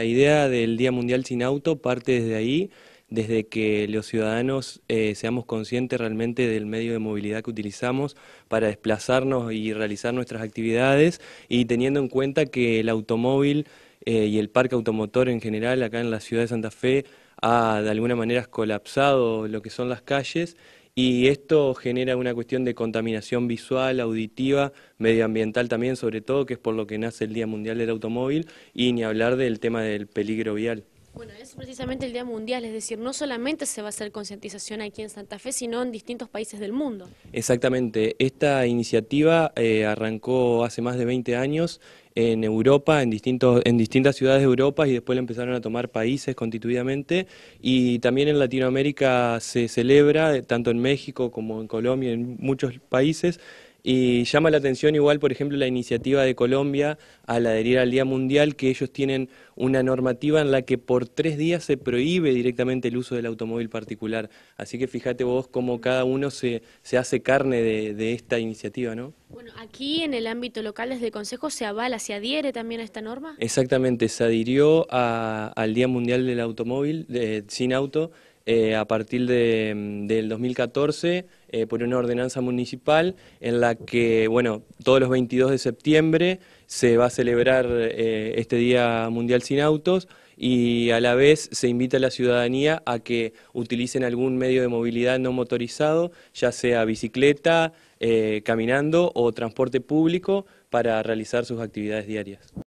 La idea del Día Mundial sin Auto parte desde ahí, desde que los ciudadanos eh, seamos conscientes realmente del medio de movilidad que utilizamos para desplazarnos y realizar nuestras actividades y teniendo en cuenta que el automóvil eh, y el parque automotor en general acá en la ciudad de Santa Fe ha de alguna manera colapsado lo que son las calles y esto genera una cuestión de contaminación visual, auditiva, medioambiental también, sobre todo, que es por lo que nace el Día Mundial del Automóvil, y ni hablar del tema del peligro vial. Bueno, es precisamente el Día Mundial, es decir, no solamente se va a hacer concientización aquí en Santa Fe, sino en distintos países del mundo. Exactamente, esta iniciativa eh, arrancó hace más de 20 años en Europa, en, distintos, en distintas ciudades de Europa y después la empezaron a tomar países constituidamente y también en Latinoamérica se celebra, eh, tanto en México como en Colombia, en muchos países. Y llama la atención igual, por ejemplo, la iniciativa de Colombia al adherir al Día Mundial, que ellos tienen una normativa en la que por tres días se prohíbe directamente el uso del automóvil particular. Así que fíjate vos cómo cada uno se, se hace carne de, esta iniciativa, ¿no? Bueno, aquí en el ámbito local desde el Consejo se avala, se adhiere también a esta norma. Exactamente, se adhirió al Día Mundial del Automóvil, sin auto, eh, a partir de, del 2014 eh, por una ordenanza municipal en la que, bueno, todos los 22 de septiembre se va a celebrar eh, este Día Mundial sin Autos y a la vez se invita a la ciudadanía a que utilicen algún medio de movilidad no motorizado, ya sea bicicleta, caminando o transporte público para realizar sus actividades diarias.